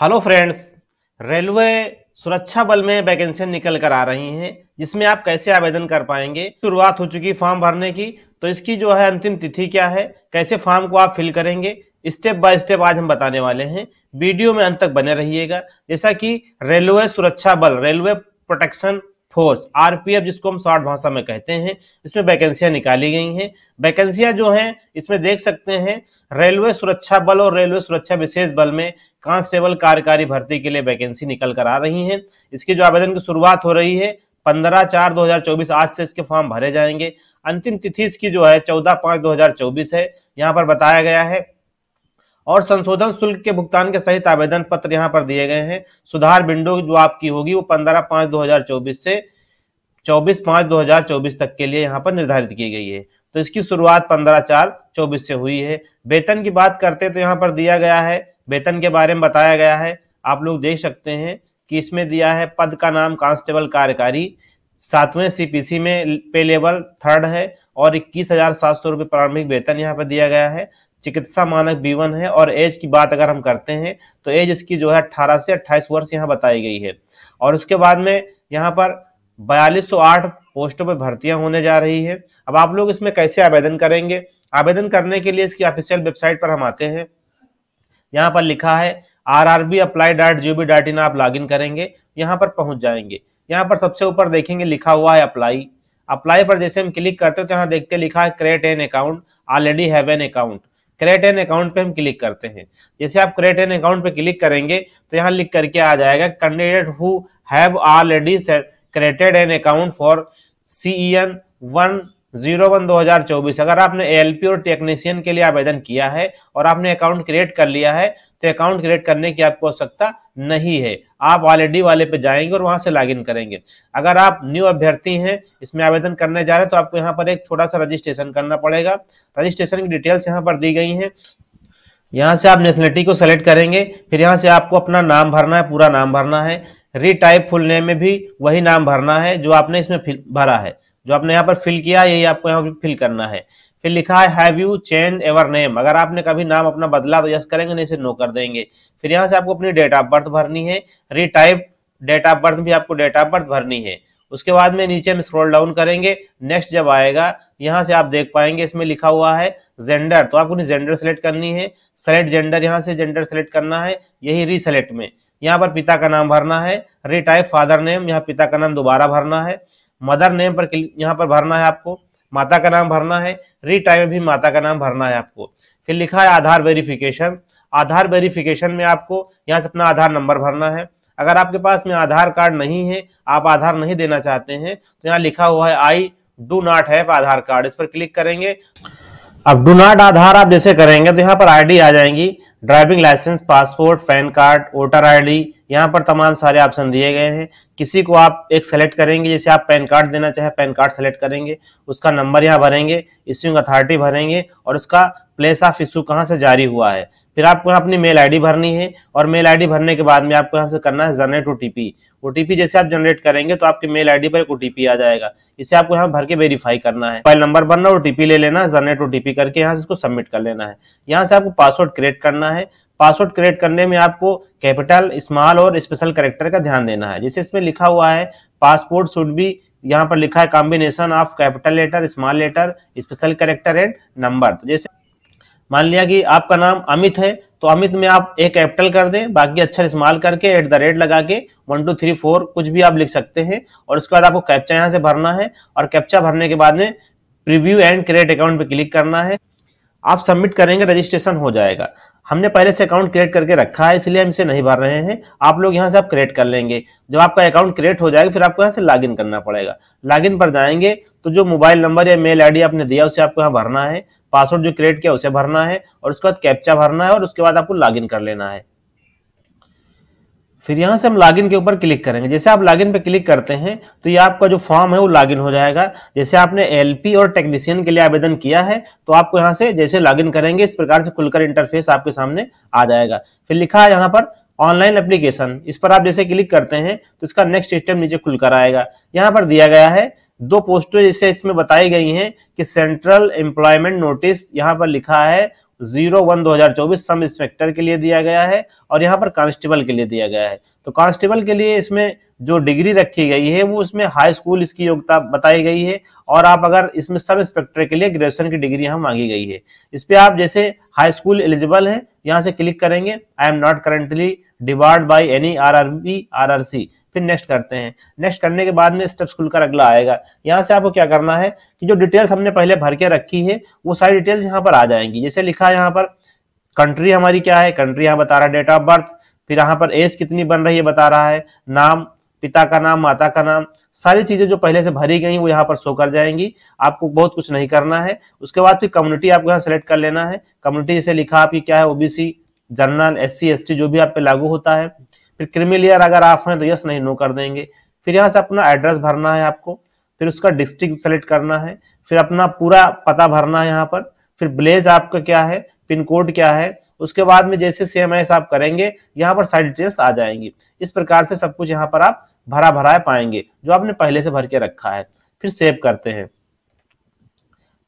hello friends railway सुरक्षा बल में वैकेंसी निकल कर आ रही हैं जिसमें आप कैसे आवेदन कर पाएंगे शुरुआत हो चुकी फॉर्म भरने की तो इसकी जो है अंतिम तिथि क्या है कैसे फॉर्म को आप फिल करेंगे स्टेप बाय स्टेप आज हम बताने वाले हैं वीडियो में अंत तक बने रहिएगा जैसा कि रेलवे सुरक्षा बल रेलवे प्रोटेक्शन फोर्स आरपीएफ जिसको हम शॉर्ट भाषा में कहते हैं इसमें वैकेंसियां निकाली गई हैं वैकेंसियां जो हैं इसमें देख सकते हैं रेलवे सुरक्षा बल और रेलवे सुरक्षा विशेष बल में कांस्टेबल कार्यकारी भर्ती के लिए वैकेंसी निकल कर आ रही है इसकी जो आवेदन की शुरुआत हो रही है पंद्रह चार चौबीस आज से इसके फॉर्म भरे जाएंगे अंतिम तिथि इसकी जो है चौदह पांच चौबीस है यहाँ पर बताया गया है और संशोधन शुल्क के भुगतान के सहित आवेदन पत्र यहाँ पर दिए गए हैं सुधार विंडो जो आपकी होगी वो पंद्रह पांच दो से चौबीस पांच दो तक के लिए यहाँ पर निर्धारित की गई है तो इसकी शुरुआत पंद्रह चार चौबीस से हुई है वेतन की बात करते तो यहाँ पर दिया गया है वेतन के बारे में बताया गया है आप लोग देख सकते हैं कि इसमें दिया है पद का नाम कांस्टेबल कार्यकारी सातवें सीपीसी में पे लेवल थर्ड है और इक्कीस हजार सात सौ रुपये प्रारंभिक वेतन यहाँ पर दिया गया है चिकित्सा मानक बी वन है और एज की बात अगर हम करते हैं तो एज इसकी जो है अट्ठारह से अट्ठाईस वर्ष यहाँ बताई गई है और उसके बाद में यहाँ पर बयालीस पोस्टों पर भर्तियां होने जा रही है अब आप लोग इसमें कैसे आवेदन करेंगे आवेदन करने के लिए इसकी ऑफिशियल वेबसाइट पर हम आते हैं यहाँ पर लिखा है R R B apply dot G dot in आप लॉग इन करेंगे यहाँ पर पहुंच जाएंगे यहाँ पर सबसे ऊपर देखेंगे लिखा हुआ है अप्लाई अप्लाई पर जैसे हम क्लिक करते हैं तो यहाँ देखते लिखा है create an account already have an account create an account पे हम क्लिक करते हैं जैसे आप क्रेट एन अकाउंट पे क्लिक करेंगे तो यहाँ लिख करके आ जाएगा candidate who have already created an account for C N one zero one दो हजार चौबीस अगर आपने एलपी और टेक्नीशियन के लिए आवेदन किया है और आपने अकाउंट क्रिएट कर लिया है तो अकाउंट क्रिएट करने की आपको आवश्यकता नहीं है आप ऑलरेडी e वाले पे जाएंगे और वहां से लॉगिन करेंगे अगर आप न्यू अभ्यर्थी हैं इसमें आवेदन करने जा रहे हैं तो आपको यहाँ पर एक छोटा सा रजिस्ट्रेशन करना पड़ेगा रजिस्ट्रेशन की डिटेल्स यहाँ पर दी गई है यहाँ से आप नेशनलिटी को सेलेक्ट करेंगे फिर यहाँ से आपको अपना नाम भरना है पूरा नाम भरना है रीटाइप फुल नेम में भी वही नाम भरना है जो आपने इसमें भरा है जो आपने यहाँ पर फिल किया यही आपको यहाँ पर फिल करना है फिर लिखा है have you change ever name अगर आपने कभी नाम अपना बदला तो यस करेंगे नहीं से नो तो कर देंगे फिर यहाँ से आपको अपनी डेट ऑफ बर्थ भरनी है रिटाइप डेट ऑफ बर्थ भी आपको डेट ऑफ बर्थ भरनी है उसके बाद में नीचे हम स्क्रॉल डाउन करेंगे नेक्स्ट जब आएगा यहाँ से आप देख पाएंगे इसमें लिखा हुआ है जेंडर तो आपको जेंडर सेलेक्ट करनी है सेलेक्ट जेंडर यहाँ से जेंडर सेलेक्ट करना है यही रीसेलेक्ट में यहाँ पर पिता का नाम भरना है रिटाइप फादर नेम यहाँ पिता का नाम दोबारा भरना है मदर नेम पर यहाँ पर भरना है आपको माता का नाम भरना है री टाइम भी माता का नाम भरना है आपको फिर लिखा है आधार वेरिफिकेशन आधार वेरिफिकेशन में आपको यहाँ से अपना आधार नंबर भरना है अगर आपके पास में आधार कार्ड नहीं है आप आधार नहीं देना चाहते हैं तो यहाँ लिखा हुआ है I do not have Aadhaar card इस पर क्लिक करेंगे अब डू नॉट आधार आप जैसे करेंगे तो यहाँ पर आईडी आ जाएंगी driving licence passport PAN card voter ID यहाँ पर तमाम सारे ऑप्शन दिए गए हैं किसी को आप एक सेलेक्ट करेंगे जैसे आप पैन कार्ड देना चाहे पैन कार्ड सेलेक्ट करेंगे उसका नंबर यहाँ भरेंगे इश्यूंग अथॉरिटी भरेंगे और उसका प्लेस ऑफ इश्यू कहाँ से जारी हुआ है फिर आपको यहाँ अपनी मेल आईडी भरनी है और मेल आईडी भरने के बाद में आपको यहाँ से करना है जनरेट ओ ओटीपी जैसे आप जनरेट करेंगे तो आपके मेल आईडी पर एक ओटीपी आ जाएगा इसे आपको यहाँ भर के वेरीफाई करना है मोबाइल नंबर भरना ओटीपी ले लेना जनरेट ओटीपी करके यहाँ से इसको सबमिट कर लेना है यहाँ से आपको पासवर्ड क्रिएट करना है पासवर्ड क्रिएट करने में आपको कैपिटल स्मॉल और स्पेशल करेक्टर का ध्यान देना है जैसे इसमें लिखा हुआ है पासपोर्ट शुड बी यहाँ पर लिखा है combination of capital letter small letter special character and number तो जैसे मान लिया कि आपका नाम अमित है तो अमित में आप एक कैपिटल कर दें बाकी अक्षर इस्तेमाल करके एट द रेट लगा के वन टू थ्री फोर कुछ भी आप लिख सकते हैं और उसके बाद आपको कैप्चा यहाँ से भरना है और कैप्चा भरने के बाद में प्रीव्यू एंड क्रिएट अकाउंट पे क्लिक करना है आप सबमिट करेंगे रजिस्ट्रेशन हो जाएगा हमने पहले से अकाउंट क्रिएट करके रखा है इसलिए हम इसे नहीं भर रहे हैं आप लोग यहाँ से आप क्रिएट कर लेंगे जब आपका अकाउंट क्रिएट हो जाएगा फिर आपको यहाँ से इन करना पड़ेगा लॉगिन पर जाएंगे तो जो मोबाइल नंबर या मेल डी आपने दिया उसे आपको यहाँ भरना है पासवर्ड जो क्रिएट किया उसे भरना है और उसके बाद कैप्चा भरना है और उसके बाद आपको लॉगिन कर लेना है फिर यहां से हम लॉगिन के ऊपर क्लिक करेंगे जैसे आप लॉगिन पे क्लिक करते हैं तो ये आपका जो फॉर्म है वो लॉगिन हो जाएगा जैसे आपने एलपी और टेक्नीशियन के लिए आवेदन किया है तो आपको यहां से जैसे लॉगिन करेंगे इस प्रकार से खुलकर इंटरफेस आपके सामने आ जाएगा फिर लिखा है यहाँ पर ऑनलाइन एप्लीकेशन इस पर आप जैसे क्लिक करते हैं तो इसका नेक्स्ट स्टेप नीचे खुलकर आएगा यहाँ पर दिया गया है दो पोस्टें जैसे इसमें बताई गई हैं कि सेंट्रल एम्प्लॉयमेंट नोटिस यहाँ पर लिखा है जीरो वन दो हजार चौबीस सब इंस्पेक्टर के लिए दिया गया है और यहाँ पर कांस्टेबल के लिए दिया गया है तो कांस्टेबल के लिए इसमें जो डिग्री रखी गई है वो इसमें हाई स्कूल इसकी योग्यता बताई गई है और आप अगर इसमें सब इंस्पेक्टर के लिए ग्रेजुएशन की डिग्री यहाँ मांगी गई है इस पर आप जैसे हाई स्कूल एलिजिबल है यहाँ से क्लिक करेंगे I am not currently debarred by any R R B R R C फिर नेक्स्ट करते हैं नेक्स्ट करने के बाद में स्टेप्स खुलकर अगला आएगा यहाँ से आपको क्या करना है कि जो डिटेल्स हमने पहले भर के रखी है वो सारी डिटेल्स यहाँ पर आ जाएंगी जैसे लिखा है यहाँ पर कंट्री हमारी क्या है कंट्री यहाँ बता रहा है डेट ऑफ बर्थ फिर यहाँ पर एज कितनी बन रही है बता रहा है नाम पिता का नाम माता का नाम सारी चीजें जो पहले से भरी गई वो यहाँ पर शो कर जाएंगी आपको बहुत कुछ नहीं करना है उसके बाद फिर कम्युनिटी आपको यहाँ सेलेक्ट कर लेना है कम्युनिटी जैसे लिखा आपकी क्या है ओबीसी जनरल एस सी जो भी आप पे लागू होता है फिर क्रिमिलियर लेयर अगर आप हैं तो यस नहीं नो कर देंगे फिर यहाँ से अपना एड्रेस भरना है आपको फिर उसका डिस्ट्रिक्ट सेलेक्ट करना है फिर अपना पूरा पता भरना है यहाँ पर फिर ब्लेज आपका क्या है पिन कोड क्या है उसके बाद में जैसे सी एम आप करेंगे यहाँ पर सारी डिटेल्स आ जाएंगी इस प्रकार से सब कुछ यहाँ पर आप भरा भराए पाएंगे जो आपने पहले से भर के रखा है फिर सेव करते हैं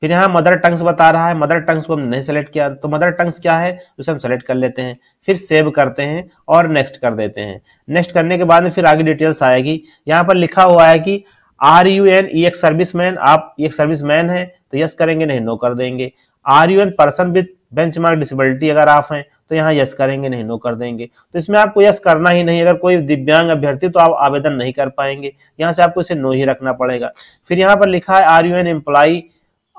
फिर यहाँ मदर टंग्स बता रहा है मदर टंग्स को हम नहीं सेलेक्ट किया तो मदर टंग्स क्या है उसे हम सेलेक्ट कर लेते हैं फिर सेव करते हैं और नेक्स्ट कर देते हैं नेक्स्ट करने के बाद में फिर आगे डिटेल्स आएगी यहाँ पर लिखा हुआ है कि आर यू एन ई एक सर्विस मैन आप ई सर्विस मैन है तो यस करेंगे नहीं नो कर देंगे are you an person with benchmark disability अगर आप हैं तो यहाँ यस करेंगे नहीं नो कर देंगे तो इसमें आपको यस करना ही नहीं अगर कोई दिव्यांग अभ्यर्थी तो आप आवेदन नहीं कर पाएंगे यहाँ से आपको इसे नो ही रखना पड़ेगा फिर यहाँ पर लिखा है are you an employee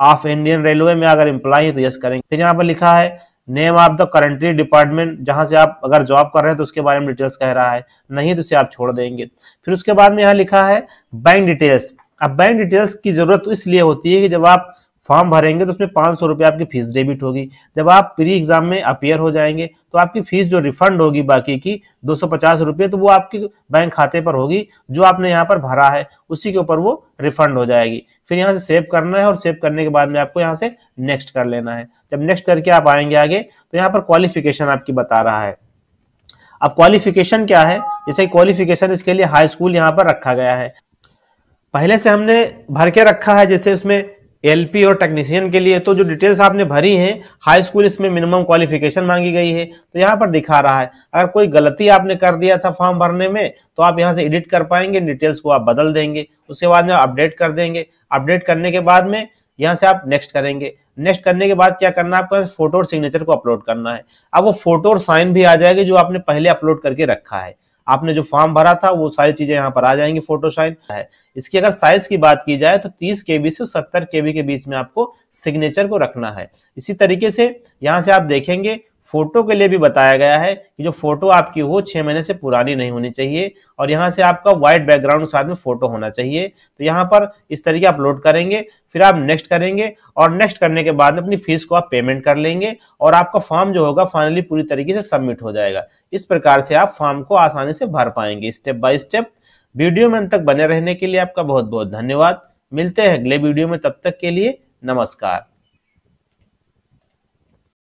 of Indian railway में अगर इंप्लाई है तो यस करेंगे फिर यहाँ पर लिखा है name of the currently department जहां से आप अगर जॉब कर रहे हैं तो उसके बारे में डिटेल्स कह रहा है नहीं तो उसे आप छोड़ देंगे फिर उसके बाद में यहाँ लिखा है बैंक डिटेल्स अब बैंक डिटेल्स की जरूरत तो इसलिए होती है कि जब आप फॉर्म भरेंगे तो उसमें पाँच सौ आपकी फीस डेबिट होगी जब आप प्री एग्जाम में अपेयर हो जाएंगे तो आपकी फीस जो रिफंड होगी बाकी की दो सौ पचास रुपये तो वो आपकी बैंक खाते पर होगी जो आपने यहाँ पर भरा है उसी के ऊपर वो रिफंड हो जाएगी फिर यहाँ से सेव करना है और सेव करने के बाद में आपको यहाँ से नेक्स्ट कर लेना है जब नेक्स्ट करके आप आएंगे आगे तो यहाँ पर क्वालिफिकेशन आपकी बता रहा है अब क्वालिफिकेशन क्या है जैसे क्वालिफिकेशन इसके लिए हाई स्कूल यहाँ पर रखा गया है पहले से हमने भर के रखा है जैसे उसमें एलपी और टेक्नीशियन के लिए तो जो डिटेल्स आपने भरी हैं हाई स्कूल इसमें मिनिमम क्वालिफिकेशन मांगी गई है तो यहाँ पर दिखा रहा है अगर कोई गलती आपने कर दिया था फॉर्म भरने में तो आप यहाँ से एडिट कर पाएंगे डिटेल्स को आप बदल देंगे उसके बाद में अपडेट कर देंगे अपडेट करने के बाद में यहाँ से आप नेक्स्ट करेंगे नेक्स्ट करने के बाद क्या करना है आपका फोटो और सिग्नेचर को अपलोड करना है अब वो फोटो और साइन भी आ जाएगी जो आपने पहले अपलोड करके रखा है आपने जो फॉर्म भरा था वो सारी चीजें यहाँ पर आ जाएंगी फोटो साइन है इसकी अगर साइज की बात की जाए तो के बी से के बी के बीच में आपको सिग्नेचर को रखना है इसी तरीके से यहाँ से आप देखेंगे फोटो के लिए भी बताया गया है कि जो फोटो आपकी हो छह महीने से पुरानी नहीं होनी चाहिए और यहाँ से आपका व्हाइट बैकग्राउंड साथ में फोटो होना चाहिए तो यहाँ पर इस तरीके अपलोड करेंगे फिर आप नेक्स्ट करेंगे और नेक्स्ट करने के बाद अपनी फीस को आप पेमेंट कर लेंगे और आपका फॉर्म जो होगा फाइनली पूरी तरीके से सबमिट हो जाएगा इस प्रकार से आप फॉर्म को आसानी से भर पाएंगे स्टेप बाय स्टेप वीडियो में अंत तक बने रहने के लिए आपका बहुत बहुत धन्यवाद मिलते हैं अगले वीडियो में तब तक के लिए नमस्कार